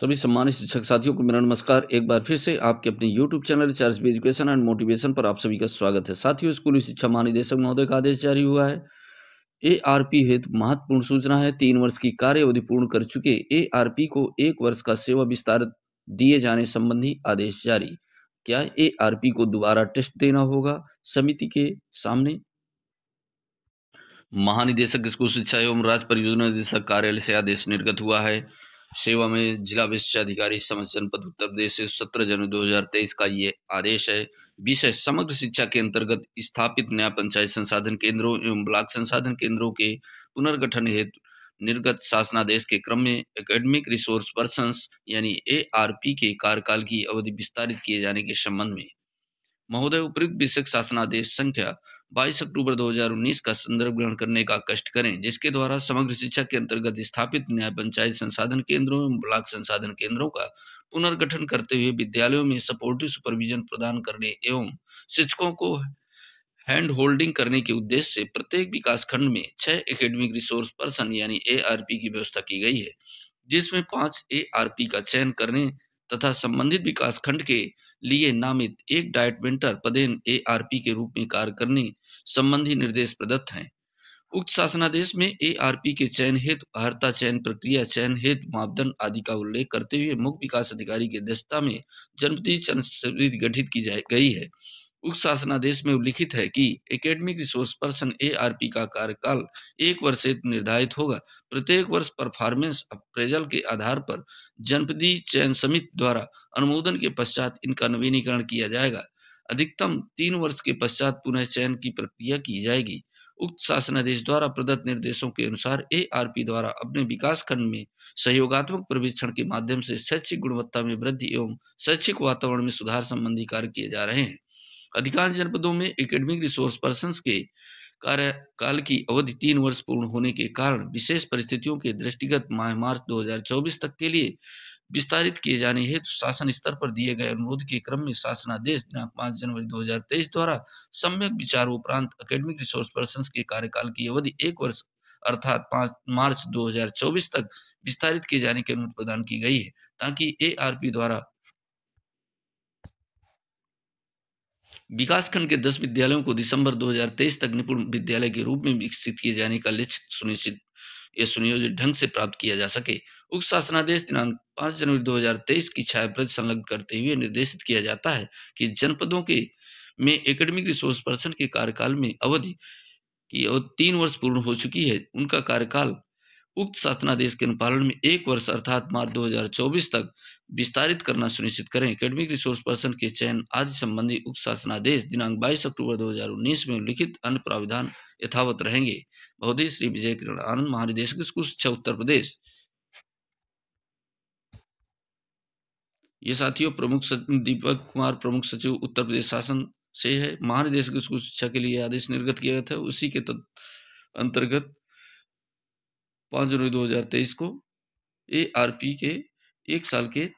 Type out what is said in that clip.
सभी सम्मानित शिक्षक साथियों को मेरा नमस्कार एक बार फिर से आपके अपने YouTube channel charge education and motivation पर आप सभी का स्वागत है साथियों स्कूली शिक्षा महानिदेशक महोदय का आदेश जारी हुआ है ए आर पी हेतु महत्वपूर्ण सूचना है तीन वर्ष की कार्य अवधि पूर्ण कर चुके ए आर पी को एक वर्ष का सेवा विस्तार दिए जाने संबंधी आदेश जारी क्या ए आर पी को दोबारा टेस्ट देना होगा समिति के सामने महानिदेशक स्कूल शिक्षा एवं राज्य परियोजना निदेशक कार्यालय से आदेश निर्गत हुआ है सेवा में जिला विशिष्ट अधिकारी समस्त जनपद उत्तर प्रदेश से सत्रह जनवरी 2023 का ये आदेश है विषय समग्र शिक्षा के अंतर्गत स्थापित नया पंचायत संसाधन केंद्रों एवं ब्लॉक संसाधन केंद्रों के पुनर्गठन हेतु निर्गत शासनादेश के क्रम में एकेडमिक रिसोर्स पर्सन यानी एआरपी के कार्यकाल की अवधि विस्तारित किए जाने के संबंध में महोदय उपयुक्त विषय शासनादेश संख्या 22 अक्टूबर 2019 का संदर्भ ग्रहण करने का कष्ट करें जिसके द्वारा समग्र शिक्षा के अंतर्गत स्थापित न्याय पंचायत संसाधन केंद्रों एवं ब्लॉक संसाधन केंद्रों का पुनर्गठन करते हुए विद्यालयों में सपोर्टिव सुपरविजन प्रदान करने एवं शिक्षकों को हैंड होल्डिंग करने के उद्देश्य से प्रत्येक विकास खंड में छह एकेडमिक रिसोर्स पर्सन यानी ए की व्यवस्था की गई है जिसमें पांच ए का चयन करने तथा संबंधित विकास खंड के लिए नामित एक डाइट मेंटर पदेन एआरपी के रूप में कार्य करने संबंधी निर्देश प्रदत्त हैं उक्त शासनादेश में एआरपी के चयन हेतु अर्ता चयन प्रक्रिया चयन हेतु मापदंड आदि का उल्लेख करते हुए मुख्य विकास अधिकारी की अध्यक्षता में जनपद समिति गठित की गई है उक्त शासनादेश में उल्लिखित है कि एकेडमिक रिसोर्स पर्सन एआरपी का कार्यकाल एक वर्ष से निर्धारित होगा प्रत्येक वर्ष परफॉर्मेंस अप्रेजल के आधार पर जनपदी चयन समिति द्वारा अनुमोदन के पश्चात इनका नवीनीकरण किया जाएगा अधिकतम तीन वर्ष के पश्चात पुनः चयन की प्रक्रिया की जाएगी उक्त शासनादेश द्वारा प्रदत्त निर्देशों के अनुसार पी द्वारा अपने विकास खंड में सहयोगात्मक प्रवेक्षण के माध्यम से शैक्षिक गुणवत्ता में वृद्धि एवं शैक्षिक वातावरण में सुधार संबंधी कार्य किए जा रहे हैं अधिकांश जनपदों में एकेडमिक रिसोर्स पर्सन के कार्यकाल की अवधि तीन वर्ष पूर्ण होने के कारण विशेष परिस्थितियों के दृष्टिगत माह मार्च 2024 तक के लिए विस्तारित किए जाने हेतु शासन स्तर पर दिए गए अनुरोध के क्रम में शासनादेश दिनांक पांच जनवरी 2023 द्वारा सम्यक विचार उपरांत अकेडमिक रिसोर्स पर्सन के कार्यकाल की अवधि एक वर्ष अर्थात पांच मार्च 2024 तक विस्तारित किए जाने की अनुमति प्रदान की गई है ताकि एआरपी द्वारा विकासखंड के दस विद्यालयों को दिसंबर 2023 तक निपुण विद्यालय के रूप में विकसित किए जाने का लक्ष्य सुनिश्चित यह सुनियोजित ढंग से प्राप्त किया जा सके उप शासनादेश दिनांक 5 जनवरी 2023 की छायाप्रत संलग्न करते हुए निर्देशित किया जाता है कि जनपदों के में एकेडमिक रिसोर्स पर्सन के कार्यकाल में अवधि की तीन वर्ष पूर्ण हो चुकी है उनका कार्यकाल उक्त शासनादेश के अनुपालन में एक वर्ष अर्थात मार्च 2024 तक विस्तारित करना सुनिश्चित करें एकेडमिक रिसोर्स पर्सन के चयन आदि संबंधी उक्त शासनादेश दिनांक 22 अक्टूबर 2019 में लिखित अन्य प्राविधान यथावत रहेंगे बहुत ही श्री विजय किरण आनंद महानिदेशक स्कूल शिक्षा उत्तर प्रदेश ये साथियों प्रमुख सचिव दीपक कुमार प्रमुख सचिव उत्तर प्रदेश शासन से है महानिदेशक स्कूल शिक्षा के लिए आदेश निर्गत किया गया था उसी के अंतर्गत पाँच जनवरी 2023 को ए आर पी के एक साल के